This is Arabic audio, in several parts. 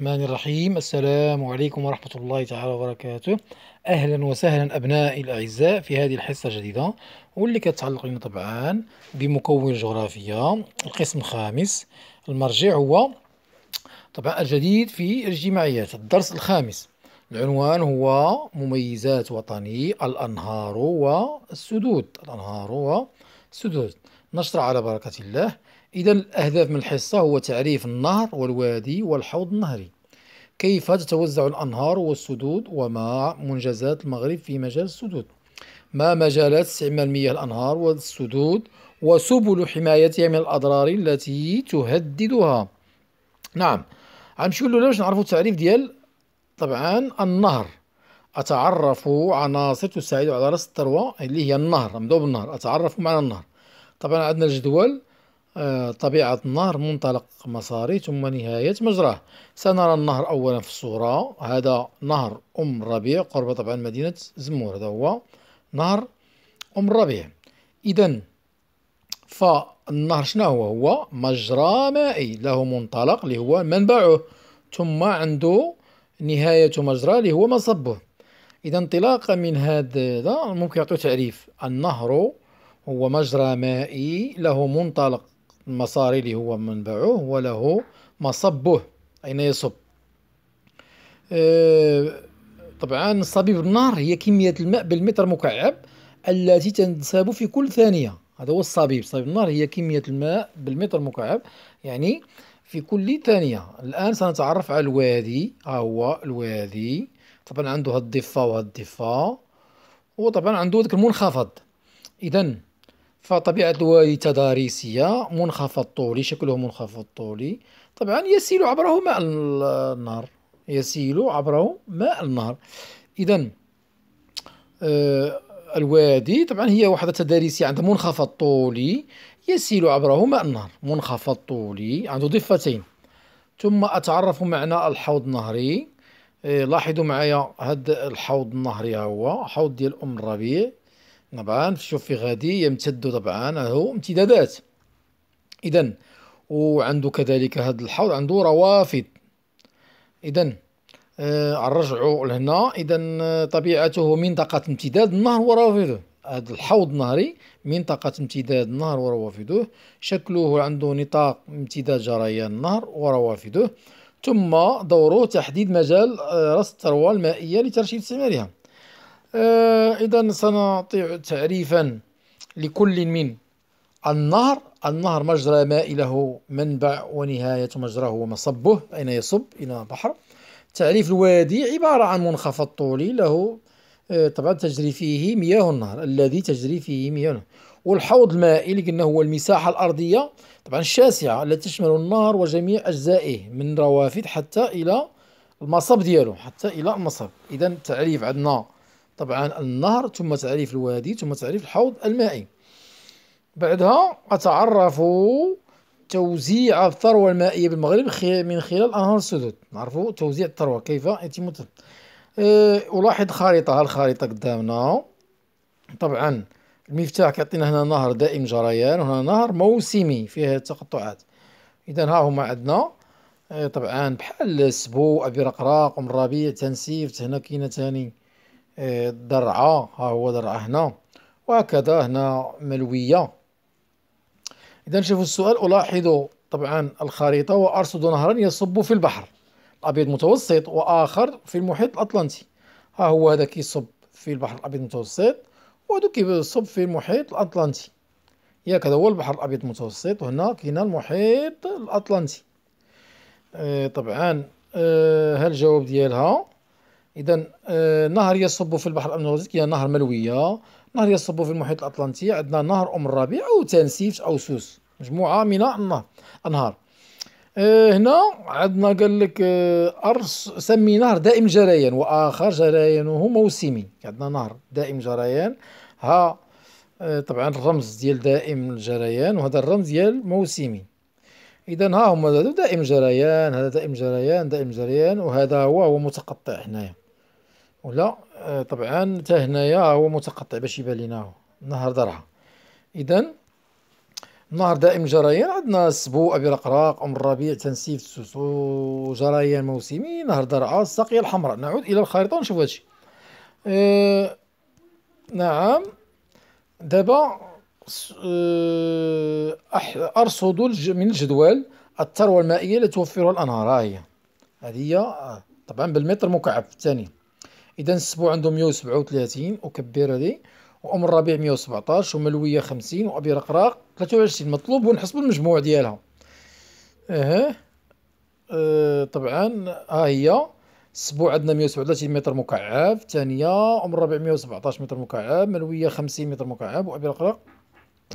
الرحمن الرحيم السلام عليكم ورحمة الله تعالى وبركاته أهلا وسهلا أبنائي الأعزاء في هذه الحصة الجديدة واللي كتعلق لنا طبعا بمكون الجغرافيا القسم الخامس المرجع هو طبعا الجديد في الاجتماعيات الدرس الخامس العنوان هو مميزات وطني الأنهار والسدود الأنهار سدود نشرع على بركة الله إذا الأهداف من الحصة هو تعريف النهر والوادي والحوض النهري كيف تتوزع الأنهار والسدود وما منجزات المغرب في مجال السدود ما مجالات استعمال مياه الأنهار والسدود وسبل حمايتها من الأضرار التي تهددها نعم غنمشيو لولا باش نعرفوا التعريف ديال طبعا النهر أتعرف عناصر تساعد على رصد الثروة اللي هي النهر مدوب النهر أتعرف معنى النهر طبعا عندنا الجدول آه، طبيعة النهر منطلق مساري ثم نهاية مجراه سنرى النهر أولا في الصورة هذا نهر أم ربيع قرب طبعا مدينة زمور هذا هو نهر أم ربيع إذا فالنهر شنو هو هو مجرى مائي له منطلق اللي هو منبعه ثم عنده نهاية مجرى اللي هو مصبه إذا انطلاقا من هذا ممكن يعطوا تعريف النهر هو مجرى مائي له منطلق مساري اللي هو منبعه وله مصبه أين يصب آه، طبعا صبيب النهر هي كمية الماء بالمتر مكعب التي تنساب في كل ثانية هذا هو الصبيب صبيب النهر هي كمية الماء بالمتر مكعب يعني في كل ثانية الآن سنتعرف على الوادي ها هو الوادي طبعا عنده هالضفة وهالضفة وطبعا عنده ذاك المنخفض اذا فطبيعة الوادي تضاريسية منخفض طولي شكله منخفض طولي طبعا يسيل عبره ماء النهر يسيل عبره ماء النهر اذا آه الوادي طبعا هي وحدة تضاريسية عندها منخفض طولي يسيل عبره ماء النهر منخفض طولي عنده ضفتين ثم أتعرف معنى الحوض النهري إيه، لاحظوا معايا هاد الحوض النهري هو حوض ديال ام الربيع طبعا شوف فيه غادي يمتد طبعا هو امتدادات اذا وعنده كذلك هذا الحوض عنده روافد اذا آه لهنا اذا طبيعته منطقه امتداد النهر وروافده هذا الحوض النهري منطقة امتداد النهر وروافده شكله عنده نطاق امتداد جريان النهر وروافده ثم دوره تحديد مجال آه، رصد الثروة المائية لترشيد استثمارها آه، إذا سنعطي تعريفا لكل من النهر النهر مجرى مائي له منبع ونهاية مجراه ومصبه أين يصب إلى بحر تعريف الوادي عبارة عن منخفض طولي له آه، طبعا تجري فيه مياه النهر الذي تجري فيه مياه النهر والحوض المائي اللي قلنا هو المساحة الأرضية طبعا الشاسعة التي تشمل النهر وجميع أجزائه من روافد حتى إلى المصب ديالو حتى إلى المصب إذا التعريف عندنا طبعا النهر ثم تعريف الوادي ثم تعريف الحوض المائي بعدها أتعرف توزيع الثروة المائية بالمغرب من خلال أنهار السدود نعرفوا توزيع الثروة كيف يتم أه، ألاحظ خريطة هالخريطة قدامنا طبعا المفتاح كيعطينا هنا نهر دائم جريان وهنا نهر موسمي فيه تقطعات اذا ها هما عندنا آه، طبعا بحال السبو ابي رقراق ام الربيع تنسيف هنا كاينه ثاني آه، درعه ها هو درعه هنا وهكذا هنا ملويه اذا شوفوا السؤال الاحظ طبعا الخريطه وارصد نهرا يصب في البحر الابيض المتوسط واخر في المحيط الاطلنطي ها هو هذا كيصب في البحر الابيض المتوسط وهادو كيصب في المحيط الأطلنطي ياك هذا هو البحر الأبيض المتوسط وهنا كاين المحيط الأطلنطي آه طبعا آه هالجواب ديالها إذا آه نهر يصب في البحر الأبيض المتوسط كاين نهر ملوية نهر يصب في المحيط الأطلنطي عندنا نهر أم الربيع أو تنسيف أو سوس مجموعة من النهر أنهار إيه، هنا عندنا قال لك آه، أرس سمي نهر دائم جريان وآخر جريانه موسمي عندنا نهر دائم جريان ها آه، طبعا الرمز ديال دائم الجريان وهذا الرمز ديال موسمي إذا ها هما دائم جريان هذا دائم جريان دائم جريان وهذا هو هو متقطع هنايا ولا آه، طبعا حتى هنايا هو متقطع باش يبان لينا نهر درعا إذا نهار دائم جرايان عندنا السبوع ابي رقراق ام الربيع تنسيف السوسو جرايين موسمي نهر درعا الساقيه الحمراء نعود الى الخريطه ونشوف هادشي أه نعم دابا أه ارصد من الجدول الثروه المائيه التي توفرها الانهار هاهي هي هذه هي آه، طبعا بالمتر مكعب الثاني اذا السبوع وسبعة 137 اكبر هذه وام الربيع 117 وملويه 50 وابي رقراق 23 مطلوب ونحسبوا المجموع ديالها اها أه طبعا ها هي السبوع عندنا 137 متر مكعب ثانيه ام الربيع 117 متر مكعب ملويه 50 متر مكعب وابي رقراق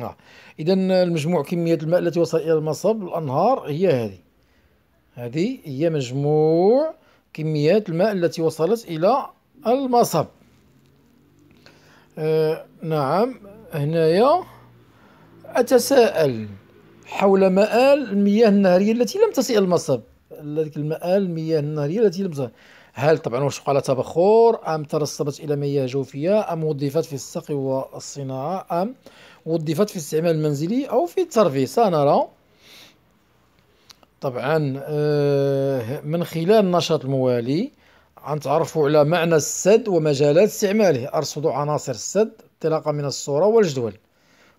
آه. اذا المجموع كميه الماء التي وصل الى المصب الانهار هي هذه هذه هي مجموع كميات الماء التي وصلت الى المصب آه، نعم هنايا أتساءل حول مآل المياه النهرية التي لم تسيء المصب ذلك المآل المياه النهرية التي لم تسيء هل طبعا واش على تبخر أم ترسبت إلى مياه جوفية أم وظفت في السقي والصناعة أم وظفت في الاستعمال المنزلي أو في الترفيه سنرى طبعا آه، من خلال النشاط الموالي غنتعرفوا على معنى السد ومجالات استعماله ارصدوا عناصر السد انطلاقا من الصورة والجدول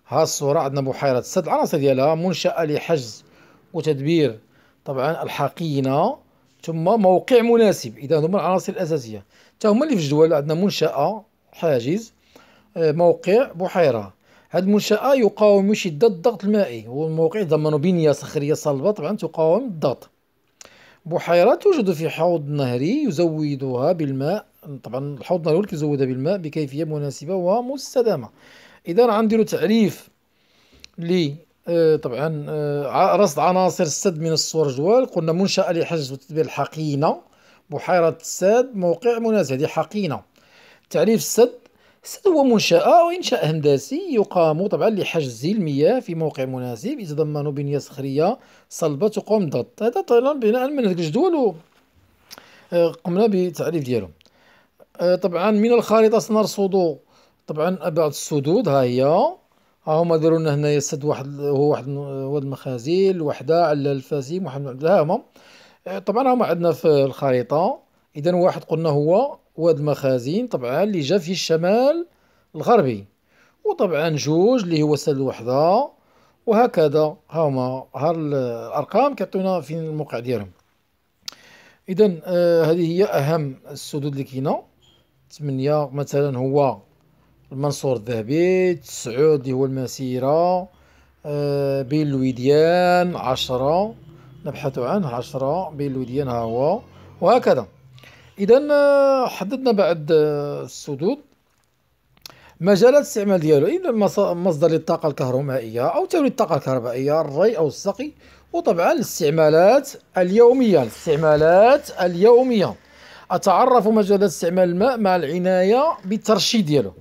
ها الصورة عندنا بحيرة السد العناصر ديالها منشأة لحجز وتدبير طبعا الحقينة ثم موقع مناسب إذا هما العناصر الأساسية حتى هما اللي في الجدول عندنا منشأة حاجز آه، موقع بحيرة هاد المنشأة يقاوم شدة الضغط المائي والموقع ضمنه بنية صخرية صلبة طبعا تقاوم الضغط بحيرة توجد في حوض نهري يزودها بالماء طبعا الحوض النهري هو اللي كيزودها بالماء بكيفية مناسبة ومستدامة إذا غنديرو تعريف ل آه، طبعا آه، رصد عناصر السد من الصور جوال قلنا منشأة لحجز وتدبير الحقينة بحيرة السد موقع مناسب هذه حقينة تعريف السد هو منشأة وإنشاء هندسي يقام طبعا لحجز المياه في موقع مناسب يتضمن بنية صخرية صلبة تقوم ضد هذا طبعا بناء من منهج الجدول آه، قمنا بتعريف ديالهم آه، طبعا من الخريطة سنرصد طبعا بعض السدود ها هي ها هما داروا لنا هنايا السد واحد هو واحد واد المخازيل وحده على الفازي محمد عبد هما آه، طبعا هما عندنا في الخريطة إذا واحد قلنا هو واد المخازين طبعا اللي جا في الشمال الغربي وطبعا جوج اللي هو سد الوحدة وهكذا هما ها الأرقام كيعطيونا فين الموقع ديالهم إذا آه هذه هي أهم السدود اللي كاينة 8 مثلا هو المنصور الذهبي تسعود اللي هو المسيرة آه بين الوديان عشرة نبحث عنه عشرة بين الوديان ها هو وهكذا اذا آه، حددنا بعد آه، السدود مجالات الاستعمال ديالو اما مصدر للطاقه الكهرومائيه او توليد الطاقه الكهربائيه الري او السقي وطبعا الاستعمالات اليوميه الاستعمالات اليوميه اتعرف مجالات استعمال الماء مع العنايه بالترشيد ديالو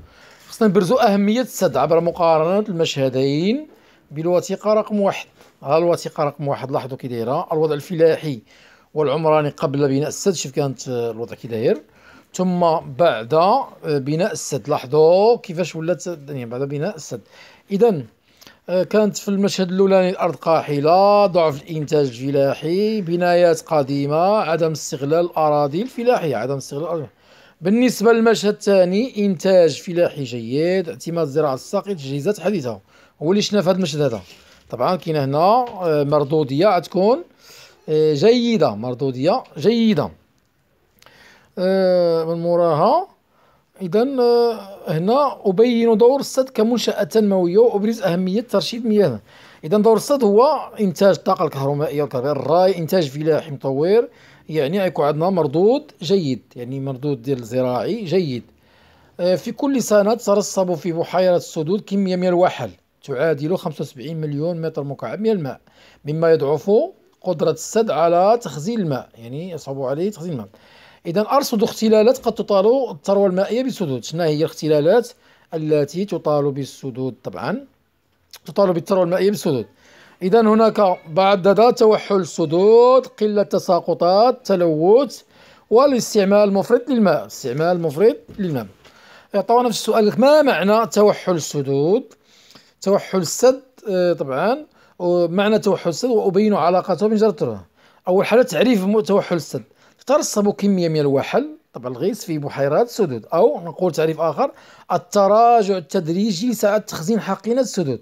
خصنا نبرزو اهميه السد عبر مقارنه المشهدين بالوثيقه رقم واحد ها الوثيقه رقم واحد لاحظوا كي دايره الوضع الفلاحي والعمراني قبل بناء السد شوف كانت آه، الوضع كي داير ثم بعد آه، بناء السد لاحظوا كيفاش ولات الدنيا بعد بناء السد اذا آه، كانت في المشهد الاولاني الارض قاحله ضعف الانتاج الفلاحي بنايات قديمه عدم استغلال الاراضي الفلاحيه عدم استغلال الأراضي. بالنسبه للمشهد الثاني انتاج فلاحي جيد اعتماد الزراعه الساقيه تجهيزات حديثه هو اللي شفنا في هذا المشهد هذا طبعا كاين هنا مردوديه عتكون إيه، جيدة مردودية جيدة إيه، من موراها إذا إيه، هنا أبين دور السد كمنشأة تنموية وأبرز أهمية ترشيد مياه إذا دور السد هو إنتاج الطاقة الكهرومائية والكهربائية الراي إنتاج فلاحي مطور يعني يكون عندنا مردود جيد يعني مردود ديال الزراعي جيد في كل سنة ترسب في بحيرة السدود كمية من الوحل تعادل 75 مليون متر مكعب من الماء مما يضعف قدرة السد على تخزين الماء يعني يصعب عليه تخزين الماء إذا أرصد اختلالات قد تطال الثروة المائية بالسدود شنا هي الاختلالات التي تطال بالسدود طبعا تطال بالثروة المائية بالسدود إذا هناك بعد توحل السدود قلة التساقطات تلوث والاستعمال المفرط للماء استعمال مفرط للماء يعطونا نفس السؤال ما معنى توحل السدود توحل السد آه، طبعا معنى توحد السد وأبين علاقته بجرتها أول حاله تعريف توحد السد ترسب كمية من الوحل طبعا الغيس في بحيرات السدود أو نقول تعريف آخر التراجع التدريجي ساعة تخزين حقينة السدود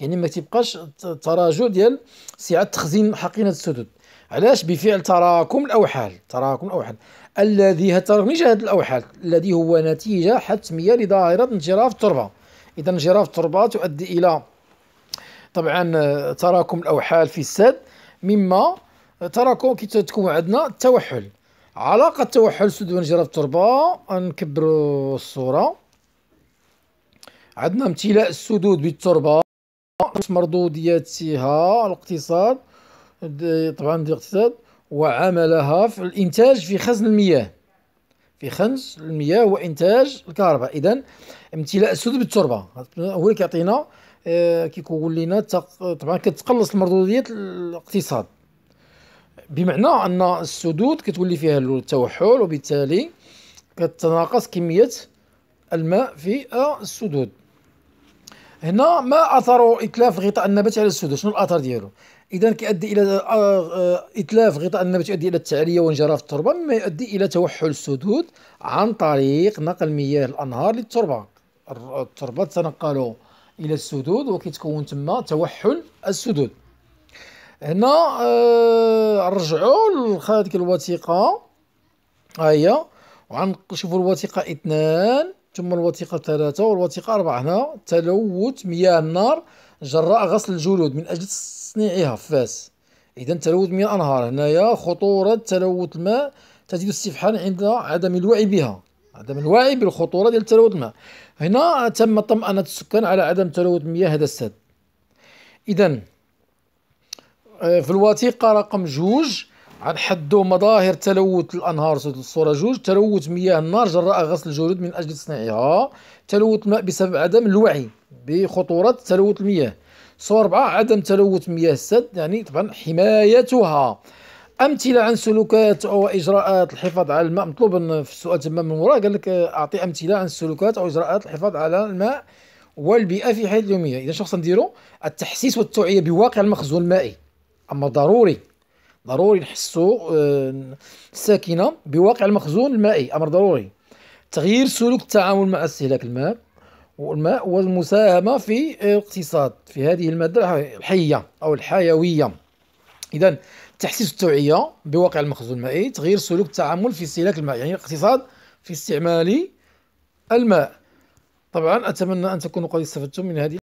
يعني ما تبقاش التراجع ديال سعة تخزين حقينة السدود علاش بفعل تراكم الأوحال تراكم الأوحال الذي تراكم جهة الأوحال الذي هو نتيجة حتمية لظاهرة انجراف التربة إذا انجراف التربة تؤدي إلى طبعا آه، تراكم الاوحال في السد مما آه، تراكم كي تكون عندنا التوحل علاقه التوحل سد ونجره التربه نكبروا الصوره عندنا امتلاء السدود بالتربه مردودياتها الاقتصاد طبعا الاقتصاد وعملها في الانتاج في خزن المياه في خنز هو انتاج الكهرباء اذا امتلاء السد بالتربه هو اللي كيعطينا آه، كيكون لنا طبعا كتقلص المردوديه الاقتصاد بمعنى ان السدود كتولي فيها التوحل وبالتالي كتناقص كميه الماء في السدود هنا ما اثر اتلاف غطاء النبات على السدود شنو الاثر ديالو اذا كيؤدي الى آه، آه، اتلاف غطاء النبات يؤدي الى التعريه وانجراف التربه مما يؤدي الى توحل السدود عن طريق نقل مياه الانهار للتربه التربه تتنقل الى السدود وكيتكون تما توحل السدود هنا نرجعوا آه هذيك الوثيقه ها هي وغنشوفوا الوثيقه اثنان ثم الوثيقه ثلاثه والوثيقه اربعه هنا تلوث مياه النار جراء غسل الجلود من أجل تصنيعها في فاس إذا تلوث من الأنهار هنايا خطورة تلوث الماء تزيد استفحال عند عدم الوعي بها عدم الوعي بالخطورة ديال تلوث الماء هنا تم طمأنة السكان على عدم تلوث مياه هذا السد إذا آه، في الوثيقة رقم جوج عن مظاهر تلوث الانهار الصوره جوج تلوث مياه النار جراء غسل الجلود من اجل تصنيعها تلوث الماء بسبب عدم الوعي بخطوره تلوث المياه صور أربعة عدم تلوث مياه السد يعني طبعا حمايتها امثله عن سلوكات او اجراءات الحفاظ على الماء مطلوب في السؤال تما من وراه قال لك آه، اعطي امثله عن السلوكات او اجراءات الحفاظ على الماء والبيئه في حياتنا اليوميه اذا شخص نديرو التحسيس والتوعيه بواقع المخزون المائي اما ضروري ضروري نحسوا آه، الساكنه بواقع المخزون المائي امر ضروري تغيير سلوك التعامل مع استهلاك الماء والماء والمساهمه في الاقتصاد في هذه الماده الحيه او الحيويه اذا تحسيس التوعيه بواقع المخزون المائي تغيير سلوك التعامل في استهلاك الماء يعني الاقتصاد في استعمال الماء طبعا اتمنى ان تكونوا قد استفدتم من هذه